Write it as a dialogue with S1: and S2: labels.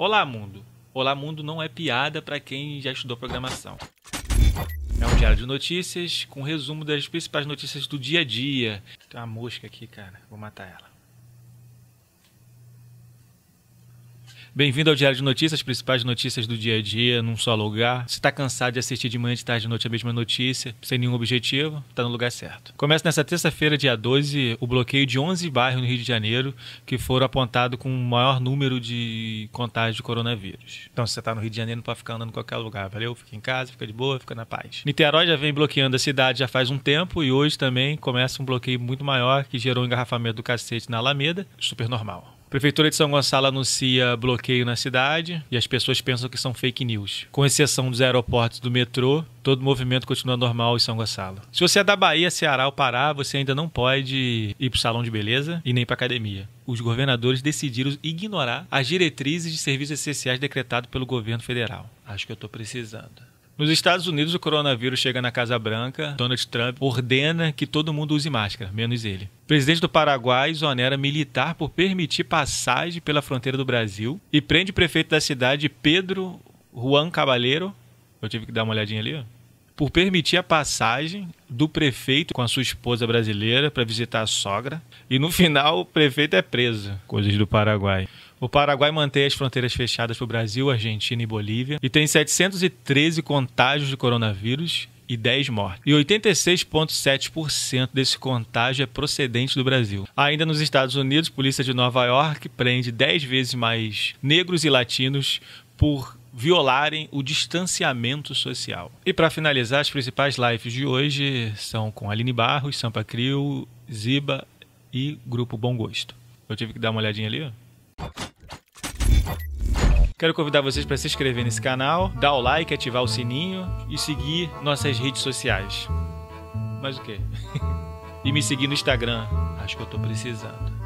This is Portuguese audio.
S1: Olá Mundo. Olá Mundo não é piada para quem já estudou programação. É um diário de notícias com resumo das principais notícias do dia a dia. Tem uma mosca aqui, cara. Vou matar ela. Bem-vindo ao Diário de Notícias, principais notícias do dia a dia, num só lugar. Se está cansado de assistir de manhã, de tarde, de noite a mesma notícia, sem nenhum objetivo, está no lugar certo. Começa nessa terça-feira, dia 12, o bloqueio de 11 bairros no Rio de Janeiro que foram apontados com o maior número de contágio de coronavírus. Então, se você está no Rio de Janeiro, não pode ficar andando em qualquer lugar, valeu? Fica em casa, fica de boa, fica na paz. Niterói já vem bloqueando a cidade já faz um tempo e hoje também começa um bloqueio muito maior que gerou um engarrafamento do cacete na Alameda, super normal. Prefeitura de São Gonçalo anuncia bloqueio na cidade e as pessoas pensam que são fake news. Com exceção dos aeroportos do metrô, todo o movimento continua normal em São Gonçalo. Se você é da Bahia, Ceará ou Pará, você ainda não pode ir o salão de beleza e nem para academia. Os governadores decidiram ignorar as diretrizes de serviços essenciais decretado pelo governo federal. Acho que eu estou precisando. Nos Estados Unidos, o coronavírus chega na Casa Branca, Donald Trump ordena que todo mundo use máscara, menos ele. O presidente do Paraguai exonera militar por permitir passagem pela fronteira do Brasil e prende o prefeito da cidade, Pedro Juan Cabaleiro. Eu tive que dar uma olhadinha ali, ó por permitir a passagem do prefeito com a sua esposa brasileira para visitar a sogra. E no final, o prefeito é preso. Coisas do Paraguai. O Paraguai mantém as fronteiras fechadas para o Brasil, Argentina e Bolívia e tem 713 contágios de coronavírus e 10 mortes. E 86,7% desse contágio é procedente do Brasil. Ainda nos Estados Unidos, polícia de Nova York prende 10 vezes mais negros e latinos por violarem o distanciamento social. E para finalizar, as principais lives de hoje são com Aline Barros, Sampa Crio, Ziba e Grupo Bom Gosto. Eu tive que dar uma olhadinha ali, ó. Quero convidar vocês para se inscrever nesse canal, dar o like, ativar o sininho e seguir nossas redes sociais. Mas o quê? e me seguir no Instagram. Acho que eu tô precisando.